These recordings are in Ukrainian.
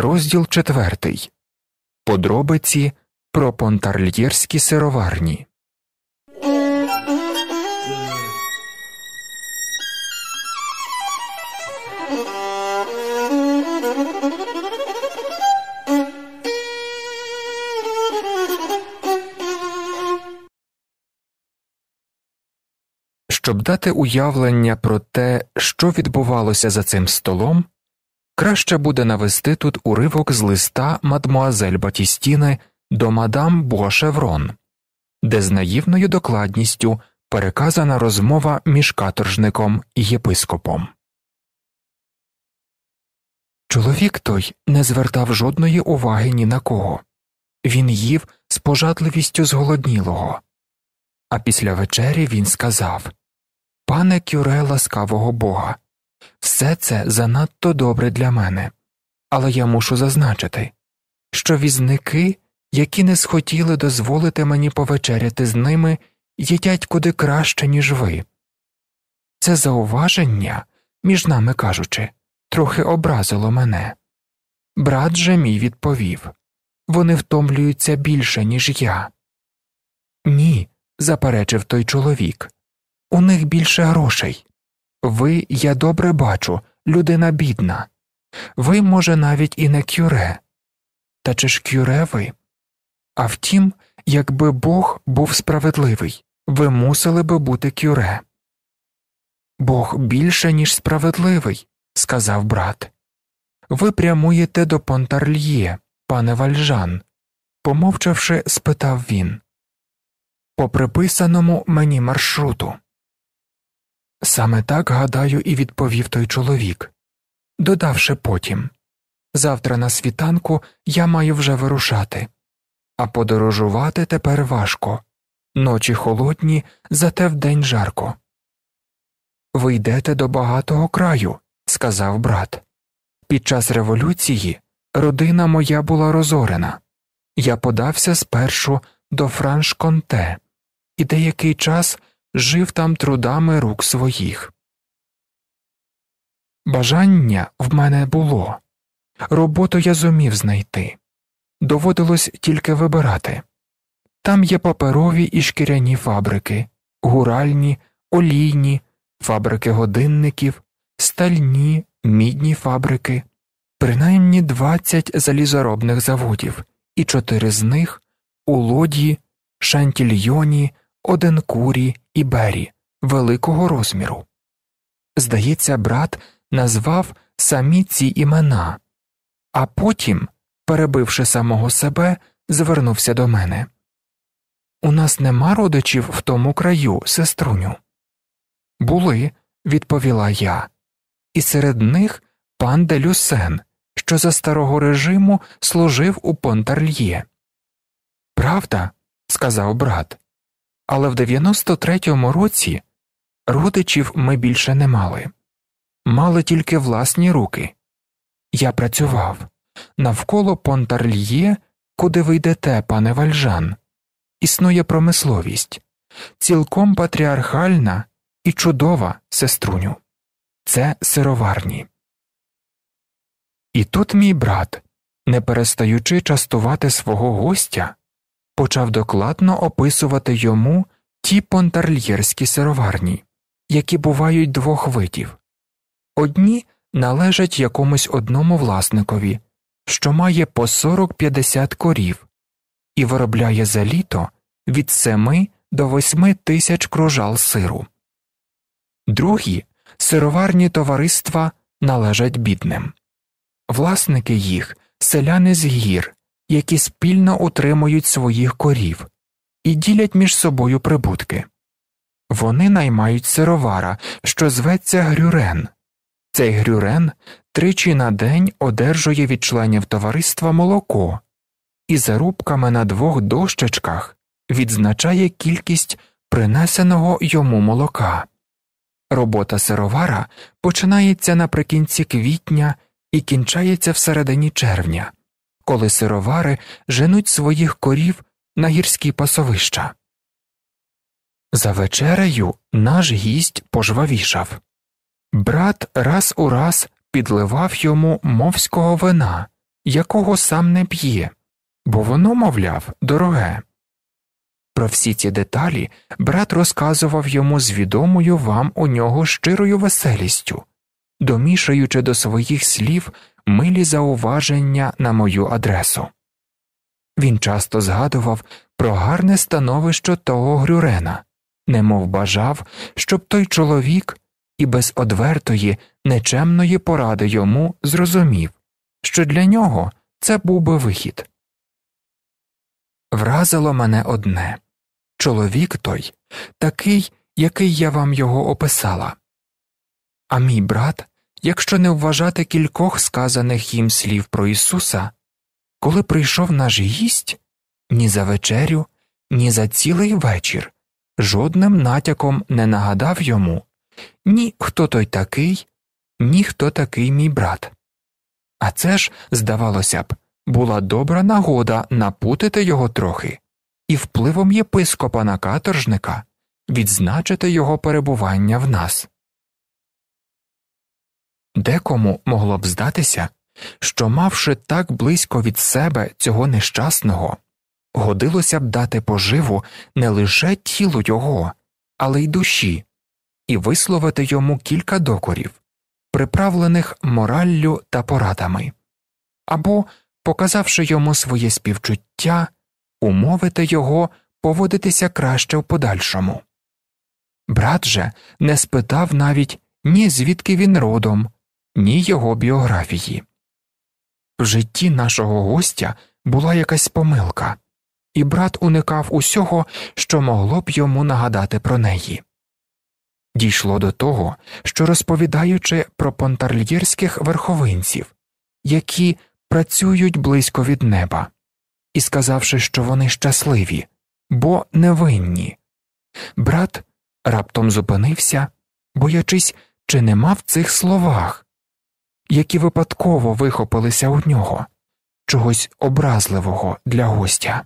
Розділ четвертий Подробиці про понтарльєрські сироварні. Щоб дати уявлення про те, що відбувалося за цим столом краще буде навести тут уривок з листа мадмуазель Батістіни до мадам Бошеврон, де з наївною докладністю переказана розмова між каторжником і єпископом. Чоловік той не звертав жодної уваги ні на кого. Він їв з пожадливістю зголоднілого. А після вечері він сказав Пане кюре ласкавого бога. Все це занадто добре для мене, але я мушу зазначити, що візники, які не схотіли дозволити мені повечеряти з ними, їдять куди краще, ніж ви. Це зауваження, між нами кажучи, трохи образило мене. Брат же мій відповів вони втомлюються більше, ніж я. Ні, заперечив той чоловік. У них більше грошей. Ви, я добре бачу, людина бідна. Ви, може, навіть і не кюре. Та чи ж кюре ви? А втім, якби Бог був справедливий, ви мусили би бути кюре. Бог більше, ніж справедливий, сказав брат. Ви прямуєте до Понтарльє, пане вальжан, помовчавши, спитав він. По приписаному мені маршруту. Саме так, гадаю, і відповів той чоловік, додавши потім завтра на світанку я маю вже вирушати, а подорожувати тепер важко ночі холодні, зате вдень жарко. Ви йдете до багатого краю, сказав брат. Під час революції родина моя була розорена. Я подався спершу до Франш Конте і деякий час жив там трудами рук своїх. Бажання в мене було, роботу я зумів знайти. Доводилось тільки вибирати. Там є паперові і шкіряні фабрики, гуральні, олійні, фабрики годинників, стальні, мідні фабрики, принаймні 20 залізоробних заводів, і чотири з них у лодії, шантільйоні, оденкурі і бері великого розміру. Здається, брат назвав самі ці імена, а потім, перебивши самого себе, звернувся до мене. У нас нема родичів в тому краю, сеструню. Були, відповіла я, і серед них пан Делюсен, що за старого режиму служив у Понтарльє. Правда, сказав брат але в 93-му році родичів ми більше не мали, мали тільки власні руки. Я працював навколо Понтарльє, куди ви йдете, пане Вальжан. Існує промисловість, цілком патріархальна і чудова сеструню. Це сироварні. І тут мій брат, не перестаючи частувати свого гостя, почав докладно описувати йому ті понтарльєрські сироварні, які бувають двох видів одні належать якомусь одному власникові, що має по 40-50 корів, і виробляє за літо від 7 до 8 тисяч кружал сиру, другі сироварні товариства належать бідним. Власники їх селяни з гір, які спільно утримують своїх корів і ділять між собою прибутки. Вони наймають сировара, що зветься Грюрен. Цей Грюрен тричі на день одержує від членів товариства молоко і зарубками на двох дощечках відзначає кількість принесеного йому молока. Робота сировара починається наприкінці квітня і кінчається всередині червня коли сировари женуть своїх корів на гірські пасовища. За вечерею наш гість пожвавішав. Брат раз у раз підливав йому мовського вина, якого сам не п'є, бо воно, мовляв, дороге. Про всі ці деталі брат розказував йому з відомою вам у нього щирою веселістю, домішаючи до своїх слів милі зауваження на мою адресу. Він часто згадував про гарне становище того Грюрена, немов бажав, щоб той чоловік і без одвертої, нечемної поради йому зрозумів, що для нього це був би вихід. Вразило мене одне чоловік той, такий, який я вам його описала. А мій брат якщо не вважати кількох сказаних їм слів про Ісуса, коли прийшов наш гість ні за вечерю, ні за цілий вечір, жодним натяком не нагадав йому ні хто той такий, ні хто такий мій брат. А це ж, здавалося б, була добра нагода напутити його трохи і впливом єпископа на каторжника відзначити його перебування в нас. Декому могло б здатися, що, мавши так близько від себе цього нещасного, годилося б дати поживу не лише тілу його, але й душі, і висловити йому кілька докорів, приправлених мораллю та порадами, або, показавши йому своє співчуття, умовити його поводитися краще в подальшому. Брат же не спитав навіть ні звідки він родом ні його біографії. В житті нашого гостя була якась помилка, і брат уникав усього, що могло б йому нагадати про неї. Дійшло до того, що, розповідаючи про понтарльєрських верховинців, які працюють близько від неба, і сказавши, що вони щасливі, бо невинні, брат раптом зупинився, боячись, чи нема в цих словах які випадково вихопилися у нього, чогось образливого для гостя.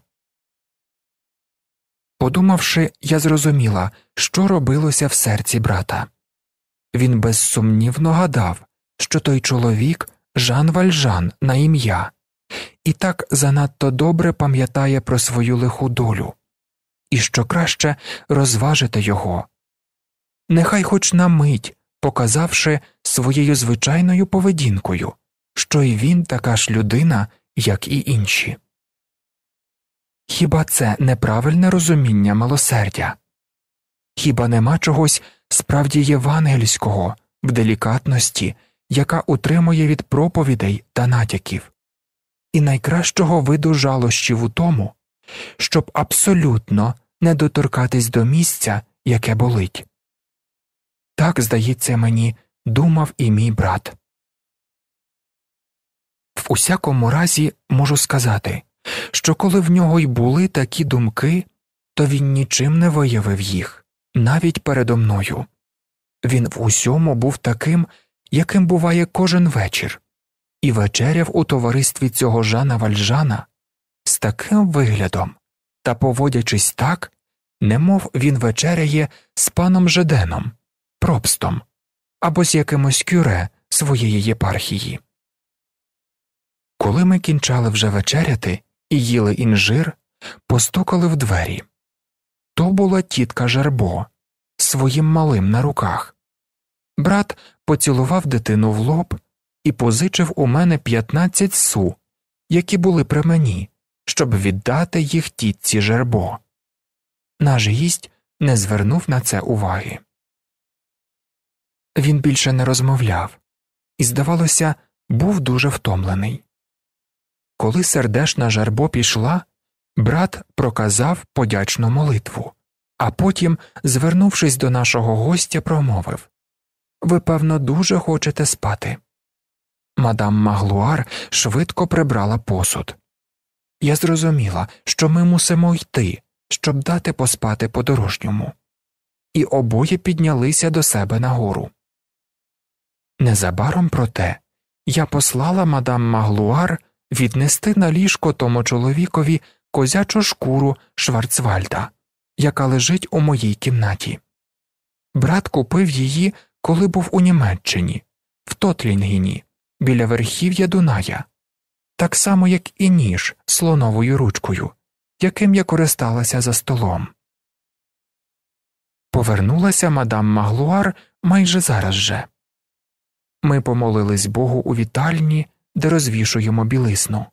Подумавши, я зрозуміла, що робилося в серці брата. Він безсумнівно гадав, що той чоловік Жан Вальжан на ім'я, і так занадто добре пам'ятає про свою лиху долю, і що краще розважити його. Нехай хоч на мить показавши своєю звичайною поведінкою, що й він така ж людина, як і інші. Хіба це неправильне розуміння милосердя? Хіба нема чогось справді євангельського в делікатності, яка утримує від проповідей та натяків, і найкращого виду жалощів у тому, щоб абсолютно не доторкатись до місця, яке болить. Так, здається мені, думав і мій брат. В усякому разі можу сказати, що коли в нього й були такі думки, то він нічим не виявив їх, навіть передо мною. Він в усьому був таким, яким буває кожен вечір, і вечеряв у товаристві цього жана Вальжана з таким виглядом та поводячись так, немов він вечеряє з паном Жеденом. Пробстом або з якимось кюре своєї єпархії. Коли ми кінчали вже вечеряти і їли інжир, постукали в двері. То була тітка Жербо своїм малим на руках. Брат поцілував дитину в лоб і позичив у мене 15 су, які були при мені, щоб віддати їх тітці Жербо. Наш гість не звернув на це уваги. Він більше не розмовляв і, здавалося, був дуже втомлений. Коли сердешна жарбо пішла, брат проказав подячну молитву, а потім, звернувшись до нашого гостя, промовив Ви, певно, дуже хочете спати. Мадам Маглуар швидко прибрала посуд. Я зрозуміла, що ми мусимо йти, щоб дати поспати подорожньому. І обоє піднялися до себе нагору. Незабаром проте я послала мадам Маглуар віднести на ліжко тому чоловікові козячу шкуру Шварцвальда, яка лежить у моїй кімнаті. Брат купив її, коли був у Німеччині, в Тотлінгіні, біля верхів'я Дуная, так само, як і ніж слоновою ручкою, яким я користалася за столом. Повернулася мадам Маглуар майже зараз же. Ми помолились Богу у вітальні, де розвішуємо білизну,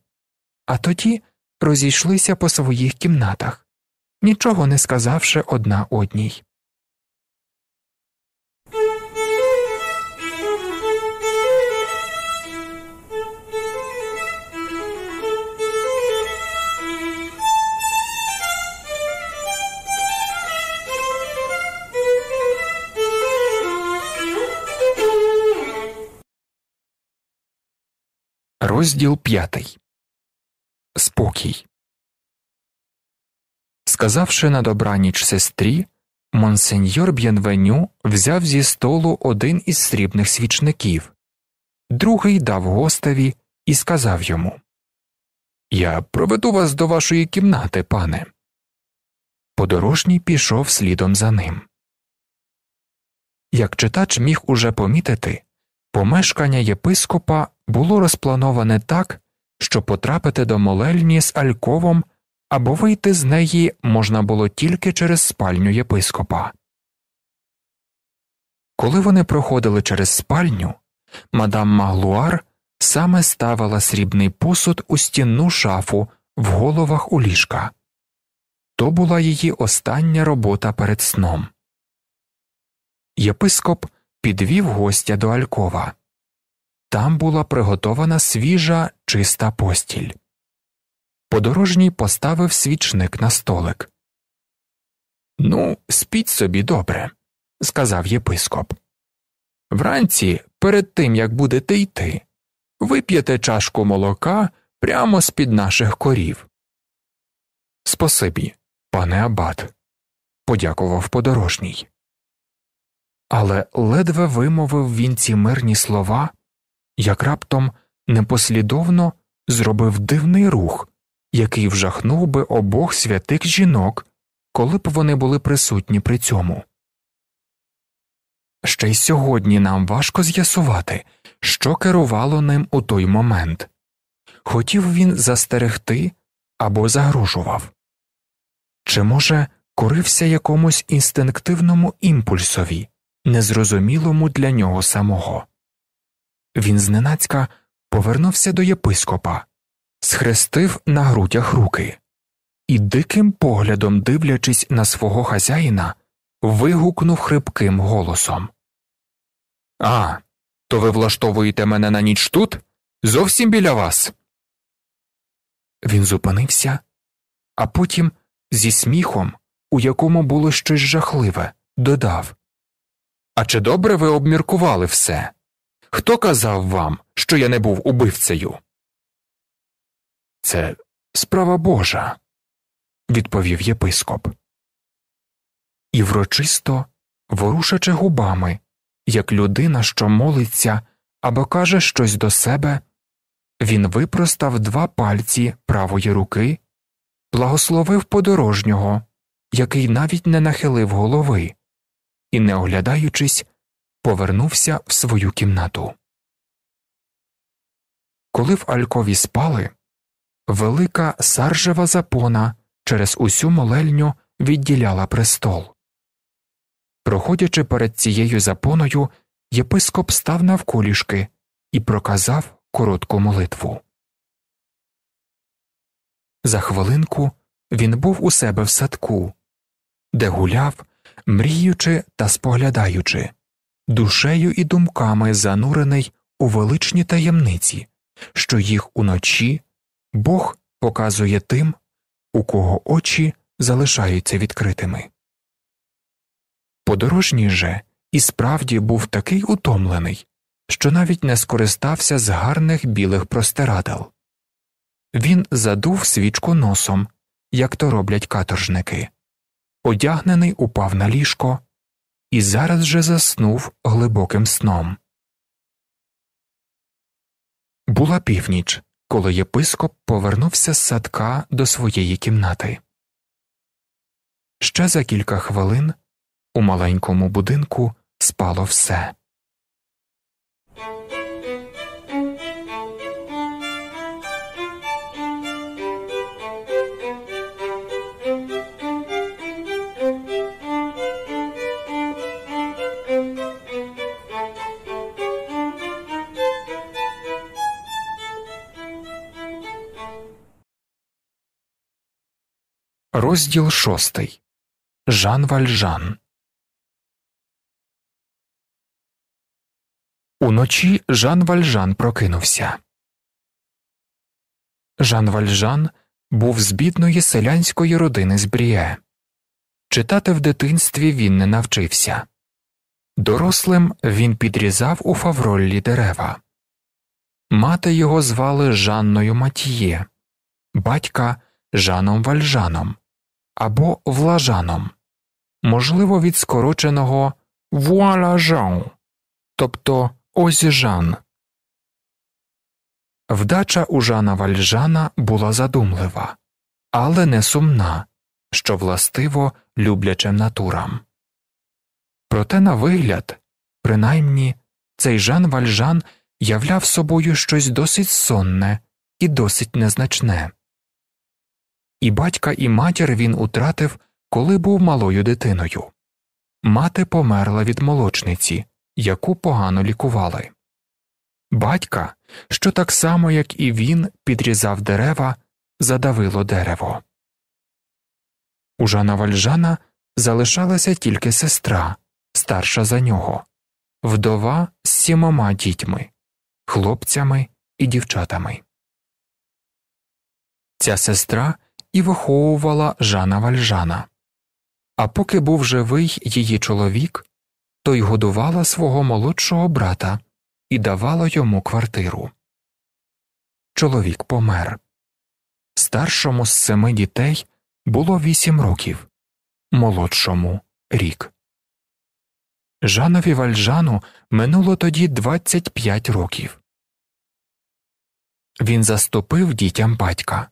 а тоді розійшлися по своїх кімнатах, нічого не сказавши одна одній. Розділ п'ятий. Спокій. Сказавши на добраніч сестрі, монсеньор Б'єнвеню взяв зі столу один із срібних свічників, другий дав гостеві і сказав йому Я проведу вас до вашої кімнати, пане. Подорожній пішов слідом за ним. Як читач міг уже помітити, помешкання єпископа було розплановане так, що потрапити до молельні з Альковом або вийти з неї можна було тільки через спальню єпископа. Коли вони проходили через спальню, мадам Маглуар саме ставила срібний посуд у стінну шафу в головах у ліжка. То була її остання робота перед сном. Єпископ підвів гостя до Алькова. Там була приготована свіжа, чиста постіль. Подорожній поставив свічник на столик. Ну, спіть собі добре, сказав єпископ. Вранці, перед тим як будете йти, вип'єте чашку молока прямо з під наших корів. Спасибі, пане Абат, подякував подорожній. Але ледве вимовив він ці мирні слова як раптом непослідовно зробив дивний рух, який вжахнув би обох святих жінок, коли б вони були присутні при цьому. Ще й сьогодні нам важко з'ясувати, що керувало ним у той момент хотів він застерегти або загрожував, чи, може, корився якомусь інстинктивному імпульсові, незрозумілому для нього самого він зненацька повернувся до єпископа, схрестив на грудях руки і, диким поглядом, дивлячись на свого хазяїна, вигукнув хрипким голосом А, то ви влаштовуєте мене на ніч тут? Зовсім біля вас. Він зупинився, а потім зі сміхом, у якому було щось жахливе, додав А чи добре ви обміркували все? Хто казав вам, що я не був убивцею? Це справа Божа, відповів єпископ. І врочисто, ворушачи губами, як людина, що молиться або каже щось до себе, він випростав два пальці правої руки, благословив подорожнього, який навіть не нахилив голови, і, не оглядаючись, повернувся в свою кімнату. Коли в Алькові спали, велика саржева запона через усю молельню відділяла престол. Проходячи перед цією запоною, єпископ став навколішки і проказав коротку молитву. За хвилинку він був у себе в садку, де гуляв, мріючи та споглядаючи душею і думками занурений у величні таємниці, що їх уночі Бог показує тим, у кого очі залишаються відкритими. Подорожній же і справді був такий утомлений, що навіть не скористався з гарних білих простирадал. Він задув свічку носом, як то роблять каторжники. Одягнений упав на ліжко, і зараз же заснув глибоким сном. Була північ, коли єпископ повернувся з садка до своєї кімнати. Ще за кілька хвилин у маленькому будинку спало все. Розділ шостий Жан Вальжан. Уночі Жан Вальжан прокинувся. Жан Вальжан був з бідної селянської родини з Бріє. Читати в дитинстві він не навчився. Дорослим він підрізав у фавроллі дерева. Мати його звали Жанною Матіє, батька Жаном Вальжаном або влажаном, можливо, від скороченого вуалажан, тобто озіжан. Вдача у Жана Вальжана була задумлива, але не сумна, що властиво люблячим натурам. Проте, на вигляд, принаймні, цей Жан Вальжан являв собою щось досить сонне і досить незначне і батька і матір він утратив, коли був малою дитиною. Мати померла від молочниці, яку погано лікували. Батька, що так само, як і він, підрізав дерева, задавило дерево. У Жана Вальжана залишалася тільки сестра, старша за нього, вдова з сімома дітьми, хлопцями і дівчатами. Ця сестра і виховувала Жана Вальжана. А поки був живий її чоловік, то й годувала свого молодшого брата і давала йому квартиру. Чоловік помер. Старшому з семи дітей було вісім років, молодшому рік. Жанові Вальжану минуло тоді 25 років. Він заступив дітям батька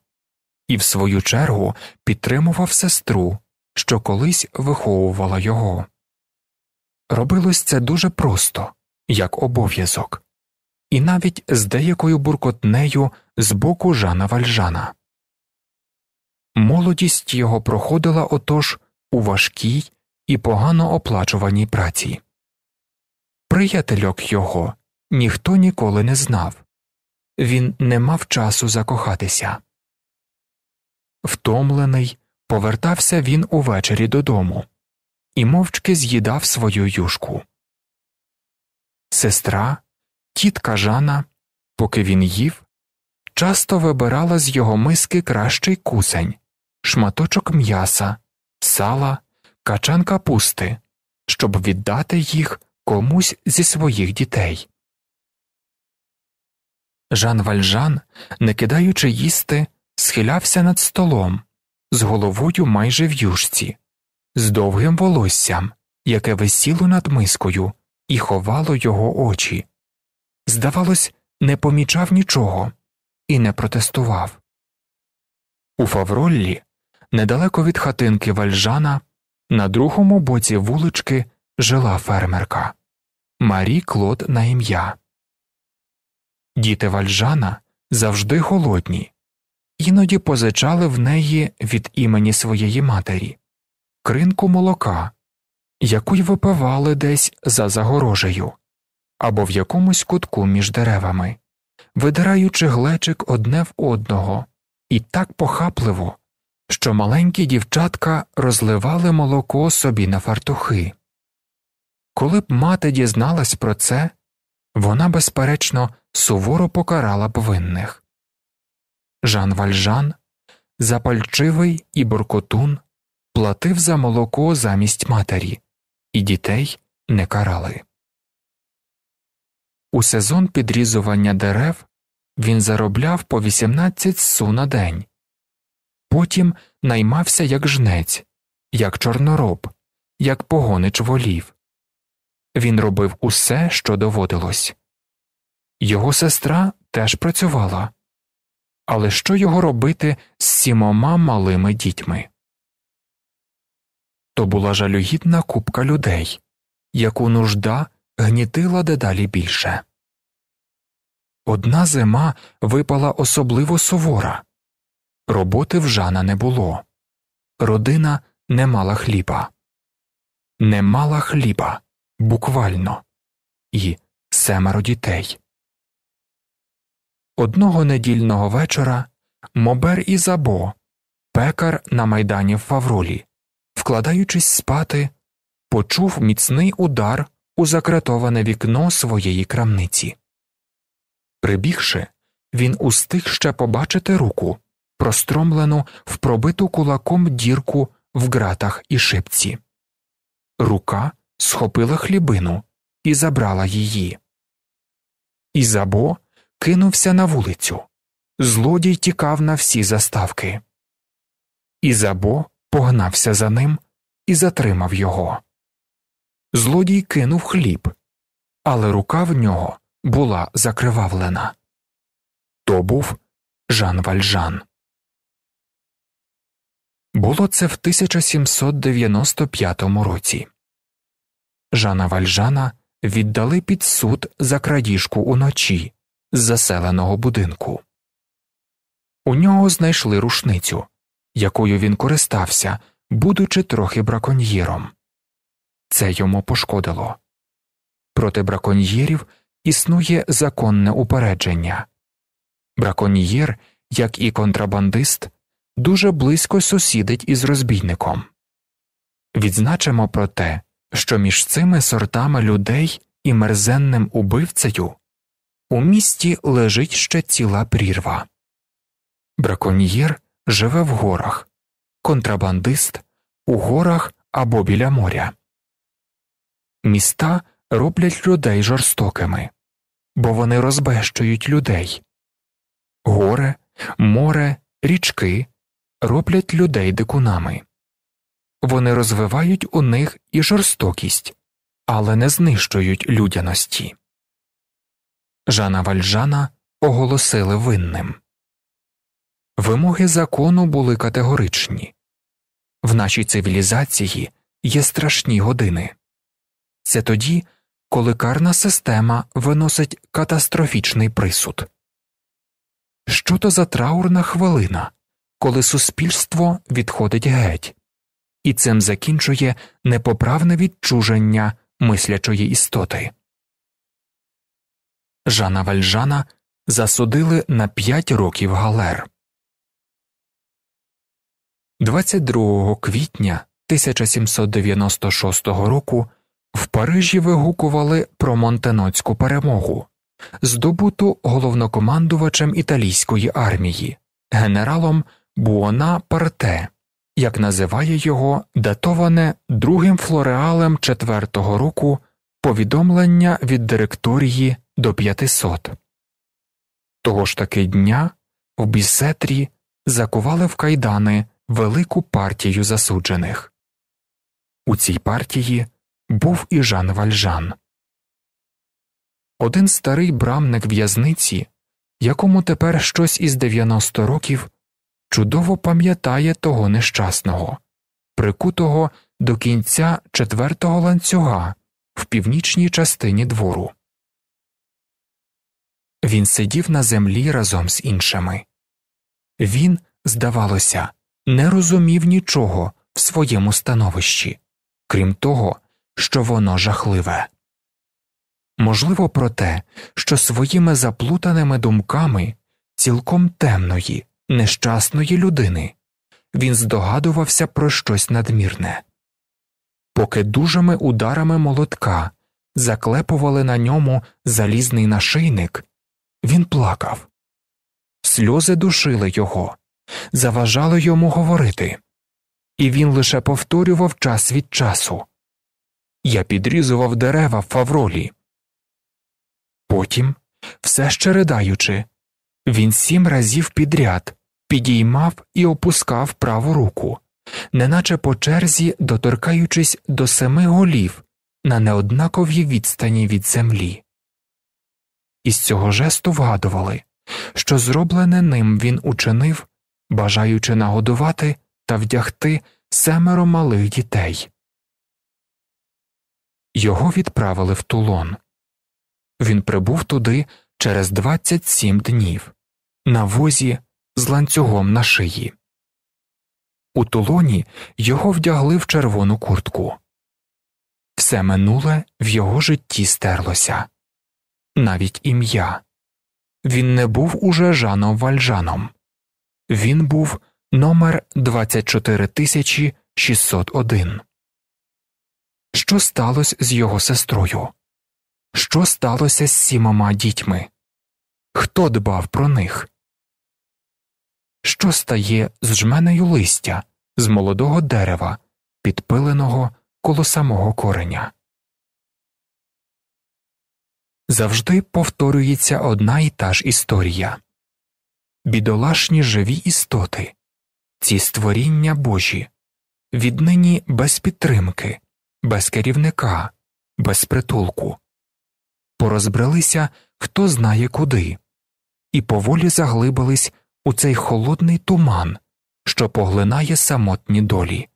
і, в свою чергу, підтримував сестру, що колись виховувала його. Робилось це дуже просто, як обов'язок, і навіть з деякою буркотнею з боку Жана Вальжана. Молодість його проходила отож у важкій і погано оплачуваній праці. Приятельок його ніхто ніколи не знав він не мав часу закохатися втомлений, повертався він увечері додому і мовчки з'їдав свою юшку. Сестра, тітка Жана, поки він їв, часто вибирала з його миски кращий кусень, шматочок м'яса, сала, качан капусти, щоб віддати їх комусь зі своїх дітей. Жан Вальжан, не кидаючи їсти, схилявся над столом, з головою майже в юшці, з довгим волоссям, яке висіло над мискою, і ховало його очі. Здавалось, не помічав нічого і не протестував. У Фавроллі, недалеко від хатинки Вальжана, на другому боці вулички жила фермерка Марі Клод на ім'я. Діти Вальжана завжди голодні, іноді позичали в неї від імені своєї матері кринку молока, яку й випивали десь за загорожею або в якомусь кутку між деревами, видираючи глечик одне в одного, і так похапливо, що маленькі дівчатка розливали молоко собі на фартухи. Коли б мати дізналась про це, вона, безперечно, суворо покарала б винних. Жан Вальжан, запальчивий і буркотун, платив за молоко замість матері, і дітей не карали. У сезон підрізування дерев він заробляв по 18 су на день, потім наймався як жнець, як чорнороб, як погонич волів. Він робив усе, що доводилось. Його сестра теж працювала але що його робити з сімома малими дітьми? То була жалюгідна купка людей, яку нужда гнітила дедалі більше. Одна зима випала особливо сувора роботи в Жана не було, родина не мала хліба, не мала хліба буквально і семеро дітей. Одного недільного вечора Мобер і Забо, пекар на майдані в Фавролі, вкладаючись спати, почув міцний удар у закратоване вікно своєї крамниці. Прибігши, він устиг ще побачити руку, простромлену в пробиту кулаком дірку в ґратах і шипці. Рука схопила хлібину і забрала її. Ізабо кинувся на вулицю. Злодій тікав на всі заставки. Ізабо погнався за ним і затримав його. Злодій кинув хліб, але рука в нього була закривавлена. То був Жан Вальжан. Було це в 1795 році. Жана Вальжана віддали під суд за крадіжку уночі заселеного будинку. У нього знайшли рушницю, якою він користався, будучи трохи браконьєром. Це йому пошкодило. Проти браконьєрів існує законне упередження. Браконьєр, як і контрабандист, дуже близько сусідить із розбійником. Відзначимо про те, що між цими сортами людей і мерзенним убивцею у місті лежить ще ціла прірва. Браконьєр живе в горах, контрабандист у горах або біля моря. Міста роблять людей жорстокими, бо вони розбещують людей. Горе, море, річки роблять людей дикунами. Вони розвивають у них і жорстокість, але не знищують людяності. Жана Вальжана оголосили винним. Вимоги закону були категоричні в нашій цивілізації є страшні години. Це тоді, коли карна система виносить катастрофічний присуд. Що то за траурна хвилина, коли суспільство відходить геть, і цим закінчує непоправне відчуження мислячої істоти. Жана Вальжана засудили на 5 років галер. 22 квітня 1796 року в Парижі вигукували про Монтеноцьку перемогу, здобуту головнокомандувачем італійської армії, генералом Буона Парте, як називає його датоване другим флореалем четвертого року повідомлення від директорії до 500. Того ж таки дня в бісетрі закували в кайдани велику партію засуджених. У цій партії був і Жан Вальжан. Один старий брамник в'язниці, якому тепер щось із 90 років, чудово пам'ятає того нещасного, прикутого до кінця четвертого ланцюга в північній частині двору він сидів на землі разом з іншими. Він, здавалося, не розумів нічого в своєму становищі, крім того, що воно жахливе. Можливо, про те, що своїми заплутаними думками цілком темної, нещасної людини він здогадувався про щось надмірне. Поки дужими ударами молотка заклепували на ньому залізний нашийник, він плакав. Сльози душили його, заважали йому говорити, і він лише повторював час від часу. Я підрізував дерева в фавролі. Потім, все ще ридаючи, він сім разів підряд підіймав і опускав праву руку, неначе по черзі доторкаючись до семи голів на неоднаковій відстані від землі із цього жесту вгадували, що зроблене ним він учинив, бажаючи нагодувати та вдягти семеро малих дітей. Його відправили в тулон. Він прибув туди через 27 днів на возі з ланцюгом на шиї. У тулоні його вдягли в червону куртку. Все минуле в його житті стерлося навіть ім'я. Він не був уже Жаном Вальжаном, він був номер 24601. Що сталося з його сестрою? Що сталося з сімома дітьми? Хто дбав про них? Що стає з жменею листя з молодого дерева, підпиленого коло самого кореня? завжди повторюється одна і та ж історія бідолашні живі істоти, ці створіння Божі, віднині без підтримки, без керівника, без притулку, порозбрелися хто знає куди, і поволі заглибились у цей холодний туман, що поглинає самотні долі,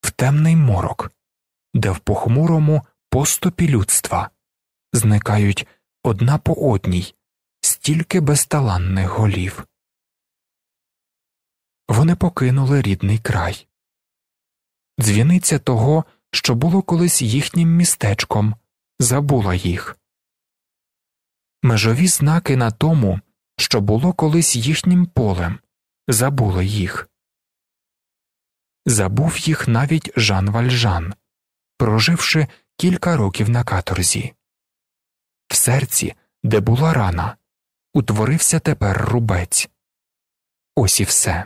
в темний морок, де в похмурому поступі людства зникають одна по одній, стільки безталанних голів. Вони покинули рідний край. Дзвіниця того, що було колись їхнім містечком, забула їх. Межові знаки на тому, що було колись їхнім полем, забули їх. Забув їх навіть Жан Вальжан, проживши кілька років на каторзі серці, де була рана, утворився тепер рубець. Ось і все.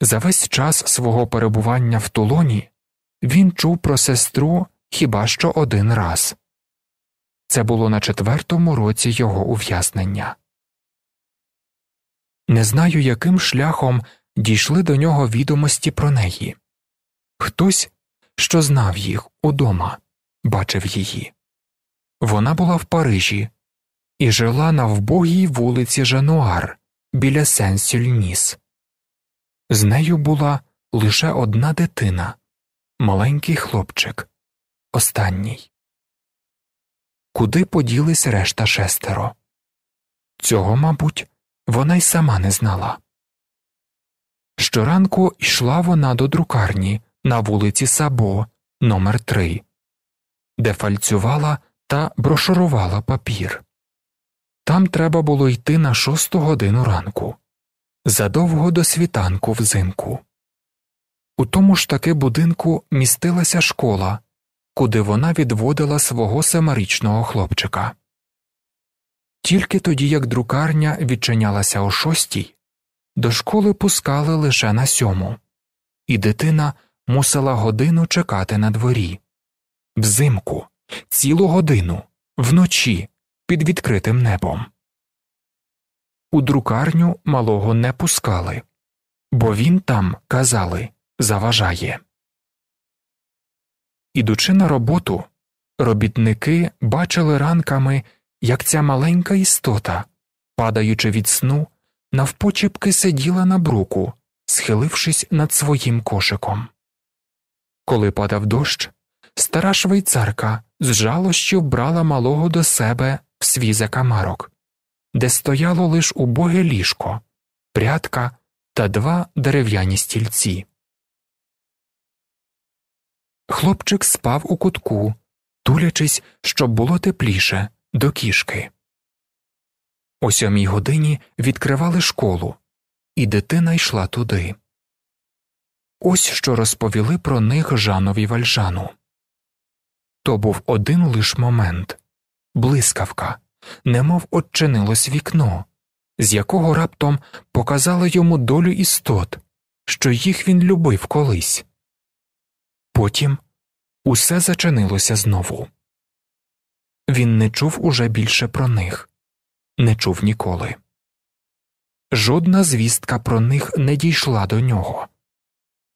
За весь час свого перебування в тулоні він чув про сестру хіба що один раз це було на четвертому році його ув'язнення. Не знаю, яким шляхом дійшли до нього відомості про неї. Хтось, що знав їх удома, бачив її. Вона була в Парижі і жила на вбогій вулиці Жануар біля сен сюльніс З нею була лише одна дитина, маленький хлопчик, останній. Куди поділись решта шестеро? Цього, мабуть, вона й сама не знала. Щоранку йшла вона до друкарні на вулиці Сабо, номер 3 де фальцювала та брошурувала папір. Там треба було йти на шосту годину ранку, задовго до світанку взимку. У тому ж таки будинку містилася школа, куди вона відводила свого семирічного хлопчика. Тільки тоді, як друкарня відчинялася о шостій, до школи пускали лише на сьому, і дитина мусила годину чекати на дворі взимку, цілу годину вночі під відкритим небом. У друкарню малого не пускали, бо він там, казали, заважає. Ідучи на роботу, робітники бачили ранками, як ця маленька істота, падаючи від сну, навпочіпки сиділа на бруку, схилившись над своїм кошиком. Коли падав дощ, Стара швейцарка з жалощів брала малого до себе в свій закамарок, де стояло лиш убоге ліжко, прятка та два дерев'яні стільці. Хлопчик спав у кутку, тулячись, щоб було тепліше, до кішки. О сьомій годині відкривали школу, і дитина йшла туди. Ось що розповіли про них Жанові Вальжану. То був один лиш момент блискавка, немов отчинилось вікно, з якого раптом показало йому долю істот, що їх він любив колись. Потім усе зачинилося знову. Він не чув уже більше про них, не чув ніколи. Жодна звістка про них не дійшла до нього.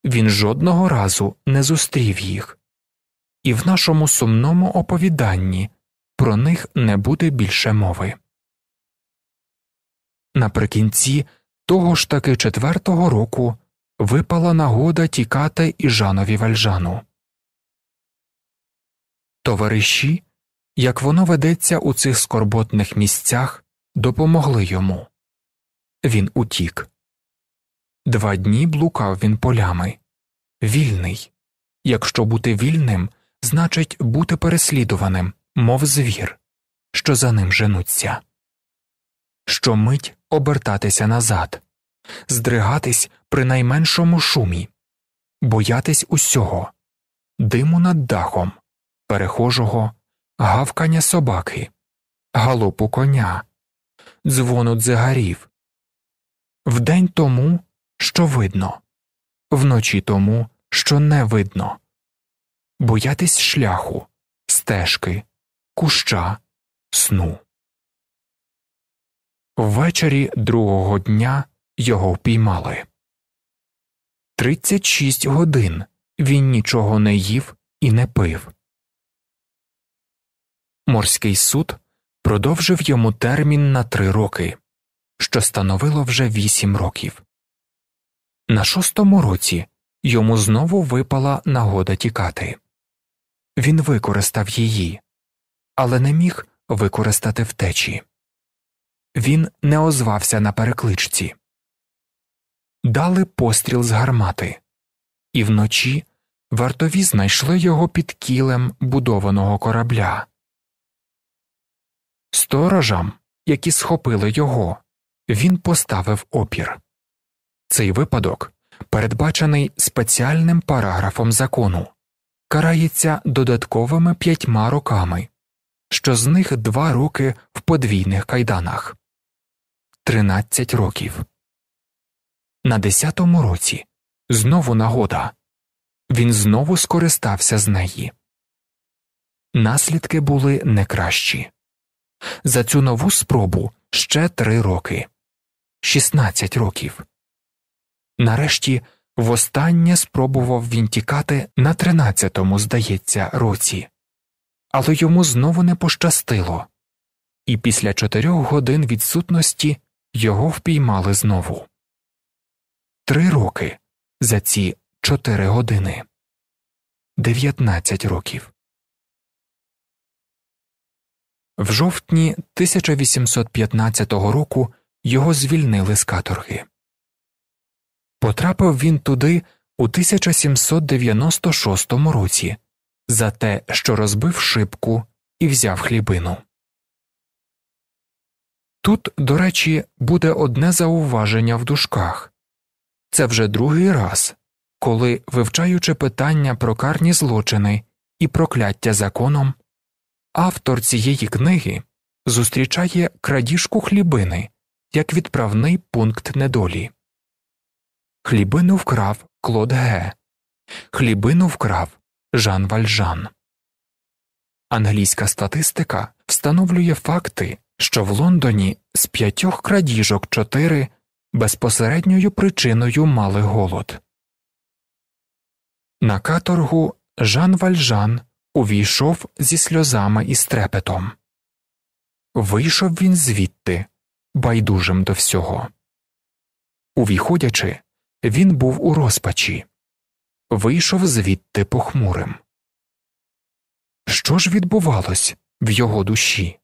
Він жодного разу не зустрів їх і в нашому сумному оповіданні про них не буде більше мови. Наприкінці того ж таки четвертого року випала нагода тікати і Жанові Вальжану. Товариші, як воно ведеться у цих скорботних місцях, допомогли йому. Він утік. Два дні блукав він полями. Вільний. Якщо бути вільним, значить бути переслідуваним, мов звір, що за ним женуться. Що мить обертатися назад, здригатись при найменшому шумі, боятись усього, диму над дахом, перехожого, гавкання собаки, галопу коня, дзвону дзигарів. Вдень тому, що видно, вночі тому, що не видно боятись шляху, стежки, куща, сну. Ввечері другого дня його впіймали. 36 годин він нічого не їв і не пив. Морський суд продовжив йому термін на три роки, що становило вже вісім років. На шостому році йому знову випала нагода тікати він використав її, але не міг використати втечі. Він не озвався на перекличці. Дали постріл з гармати, і вночі вартові знайшли його під кілем будованого корабля. Сторожам, які схопили його, він поставив опір. Цей випадок передбачений спеціальним параграфом закону карається додатковими п'ятьма роками, що з них два роки в подвійних кайданах тринадцять років. На десятому році знову нагода він знову скористався з неї. Наслідки були не кращі. За цю нову спробу ще три роки шістнадцять років. Нарешті Востаннє спробував він тікати на тринадцятому, здається, році, але йому знову не пощастило, і після чотирьох годин відсутності його впіймали знову. Три роки за ці чотири години дев'ятнадцять років. В жовтні 1815 року його звільнили з каторги. Потрапив він туди у 1796 році за те, що розбив шибку і взяв хлібину. Тут, до речі, буде одне зауваження в дужках. це вже другий раз, коли, вивчаючи питання про карні злочини і прокляття законом, автор цієї книги зустрічає крадіжку хлібини як відправний пункт недолі. Хлібину вкрав Клод Ге. Хлібину вкрав Жан Вальжан. Англійська статистика встановлює факти, що в Лондоні з п'ятьох крадіжок чотири безпосередньою причиною мали голод. На каторгу Жан Вальжан увійшов зі сльозами і стрепетом. Вийшов він звідти, байдужим до всього. Увіходячи, він був у розпачі, вийшов звідти похмурим. Що ж відбувалось в його душі?